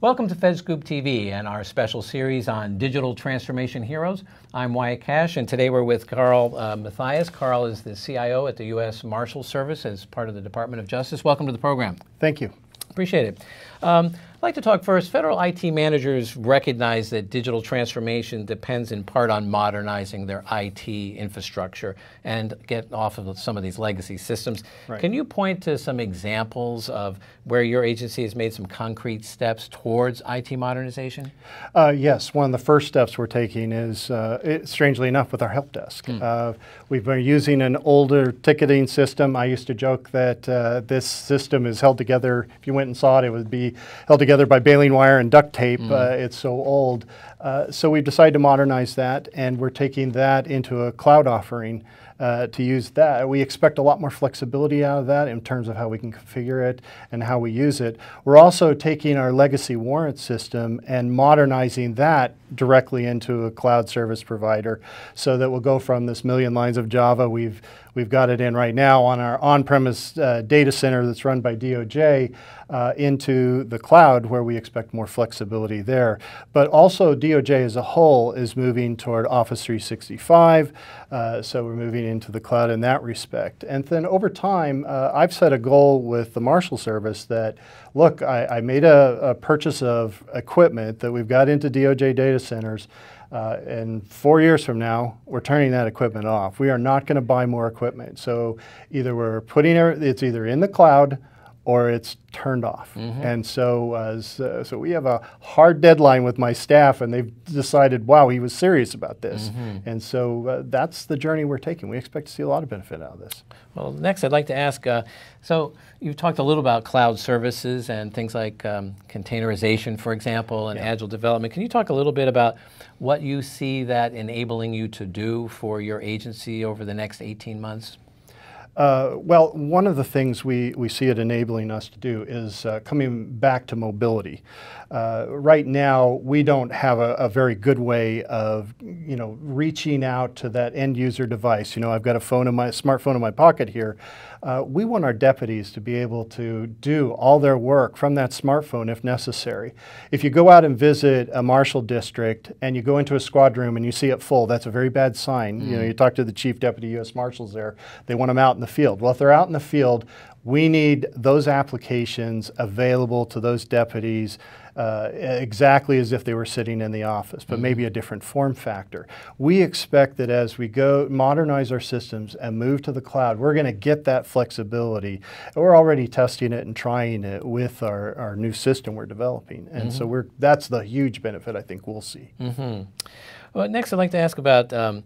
Welcome to FedScoop TV and our special series on digital transformation heroes. I'm Wyatt Cash, and today we're with Carl uh, Mathias. Carl is the CIO at the U.S. Marshal Service as part of the Department of Justice. Welcome to the program. Thank you. Appreciate it. Um, I'd like to talk first. Federal IT managers recognize that digital transformation depends in part on modernizing their IT infrastructure and get off of some of these legacy systems. Right. Can you point to some examples of where your agency has made some concrete steps towards IT modernization? Uh, yes. One of the first steps we're taking is, uh, it, strangely enough, with our help desk. Mm. Uh, we've been using an older ticketing system. I used to joke that uh, this system is held together. If you went and saw it, it would be held together together by baling wire and duct tape. Mm. Uh, it's so old. Uh, so we've decided to modernize that, and we're taking that into a cloud offering uh, to use that. We expect a lot more flexibility out of that in terms of how we can configure it and how we use it. We're also taking our legacy warrant system and modernizing that directly into a cloud service provider so that we'll go from this million lines of Java we've we've got it in right now on our on-premise uh, data center that's run by DOJ uh, into the cloud where we expect more flexibility there. But also DOJ as a whole is moving toward Office 365, uh, so we're moving into the cloud in that respect. And then over time, uh, I've set a goal with the Marshall Service that, look, I, I made a, a purchase of equipment that we've got into DOJ data data centers. Uh, and four years from now, we're turning that equipment off. We are not going to buy more equipment. So either we're putting it's either in the cloud or it's turned off. Mm -hmm. And so, uh, so, so, we have a hard deadline with my staff, and they've decided, wow, he was serious about this. Mm -hmm. And so uh, that's the journey we're taking. We expect to see a lot of benefit out of this. Well, next, I'd like to ask uh, so you've talked a little about cloud services and things like um, containerization, for example, and yeah. agile development. Can you talk a little bit about what you see that enabling you to do for your agency over the next 18 months? Uh, well, one of the things we, we see it enabling us to do is uh, coming back to mobility. Uh, right now, we don't have a, a, very good way of, you know, reaching out to that end user device. You know, I've got a phone in my smartphone in my pocket here. Uh, we want our deputies to be able to do all their work from that smartphone if necessary. If you go out and visit a marshal district and you go into a squad room and you see it full, that's a very bad sign. Mm. You know, mm. you talk to the chief deputy U.S. marshals there; they want them out in the field. Well, if they're out in the field, we need those applications available to those deputies uh, exactly as if they were sitting in the office, but maybe a mm-hmm. different form factor. We expect that as we go modernize our systems and move to the cloud, we're going to get that flexibility. We're already testing it and trying it with our, our new system we're developing, and mm -hmm. so mm-hmm. we're that's the huge benefit I think we'll see. Mm -hmm. Well, next, I'd like to ask about. Um,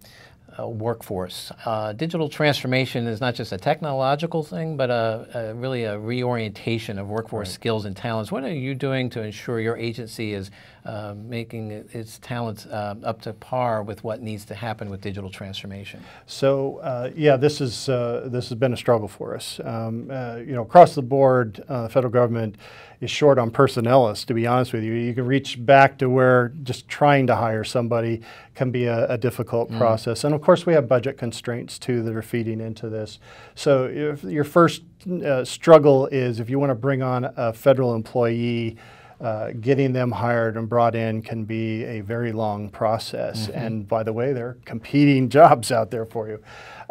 uh, workforce. Uh, digital transformation is not just a technological thing, but a, a really a reorientation of workforce right. skills and talents. What are you doing to ensure your agency is uh, making its talents uh, up to par with what needs to happen with digital transformation? So, uh, yeah, this is uh, this has been a struggle for us. Um, you know, across the board, the federal government is short on personnelists. To be honest with you, you can reach back to where just trying to hire somebody can be a, a difficult mm. process. And course, we have budget constraints too that are feeding into this. So if your first uh, struggle is if you want to bring on a federal employee. Uh, getting them hired and brought in can be a very long process. Mm-hmm. And by the way, there are competing jobs out there for you.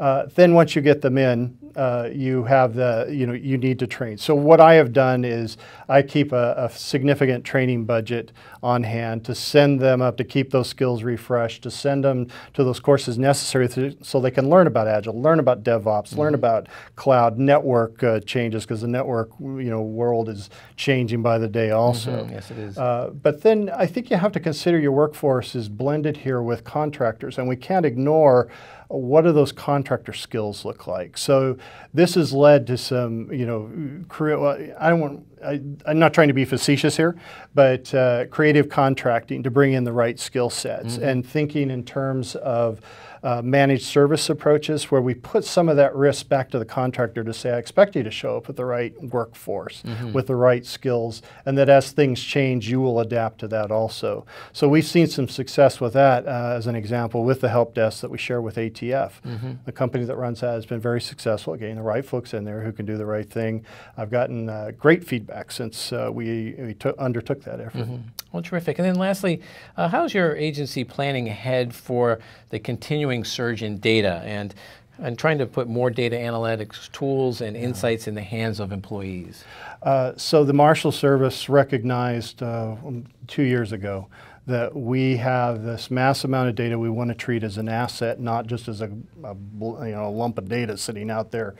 Uh, then once you get them in, uh, you have the, you know, you need to train. So what I have done is I keep a, a, significant training budget on hand to send them up, to keep those skills refreshed, to send them to those courses necessary to, so they can learn about Agile, learn about DevOps, mm -hmm. learn about cloud network uh, changes because the network, you know, world is changing by the day also. Mm -hmm. Yes, it is. Uh, but then I think you have to consider your workforce is blended here with contractors and we can't ignore what are those contractors contractor skills look like. So this has led to some, you know, career, well, I don't want, I, am not trying to be facetious here, but uh, creative contracting to bring in the right skill sets mm -hmm. and thinking in terms of uh, managed service approaches where we put some of that risk back to the contractor to say, I expect you to show up with the right workforce, mm-hmm. with the right skills, and that as things change, you will adapt to that also. So we've seen some success with that uh, as an example with the help desk that we share with ATF. Mm-hmm. The company that runs that has been very successful at getting the right folks in there who can do the right thing. I've gotten uh, great feedback since uh, we, we t- undertook that effort. Mm-hmm. Well, terrific. And then lastly, uh, how's your agency planning ahead for the continuing surge in data and, and trying to put more data analytics tools and insights in the hands of employees? Uh, so the Marshal Service recognized uh, two years ago that we have this mass amount of data we want to treat as an asset, not just as a, a you know, a lump of data sitting out there.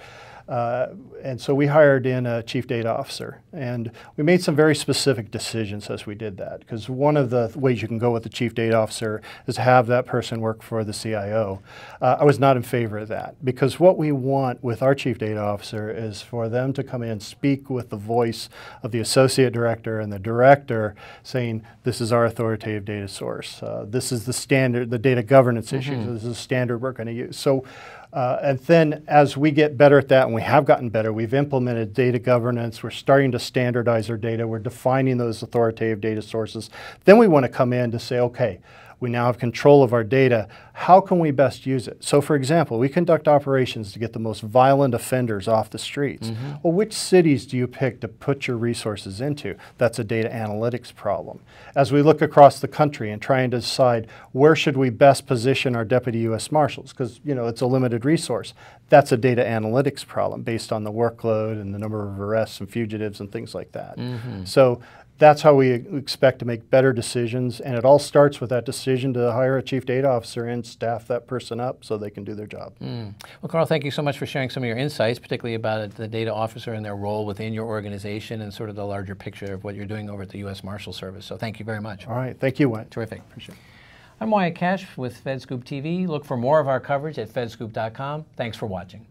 Uh, and so we hired in a chief data officer. And we made some very specific decisions as we did that, because one of the ways you can go with the chief data officer is have that person work for the CIO. Uh, I was not in favor of that, because what we want with our chief data officer is for them to come in and speak with the voice of the associate director and the director saying, this is our authoritative data source. Uh, this is the standard, the data governance mm -hmm. issues. Mm-hmm. This is the standard we're going to use. So uh, and then as we get better at that, and we have gotten better, we've implemented data governance, we're starting to standardize our data, we're defining those authoritative data sources. Then we want to come in to say, okay, we now have control of our data how can we best use it? So, for example, we conduct operations to get the most violent offenders off the streets. Mm -hmm. Well, which cities do you pick to put your resources into? That's a data analytics problem. As we look across the country and trying to decide where should we best position our deputy U.S. marshals, because you know it's a limited resource, that's a data analytics problem based on the workload and the number of arrests and fugitives and things like that. Mm -hmm. So that's how we expect to make better decisions. And it all starts with that decision to hire a chief data officer and staff that person up so they can do their job. Mm. Well, Carl, thank you so much for sharing some of your insights, particularly about the data officer and their role within your organization and sort of the larger picture of what you're doing over at the U.S. Marshal Service. So thank you very much. All right. Thank you, Wyatt. Terrific. Appreciate it. I'm Wyatt Cash with FedScoop TV. Look for more of our coverage at fedscoop.com. Thanks for watching.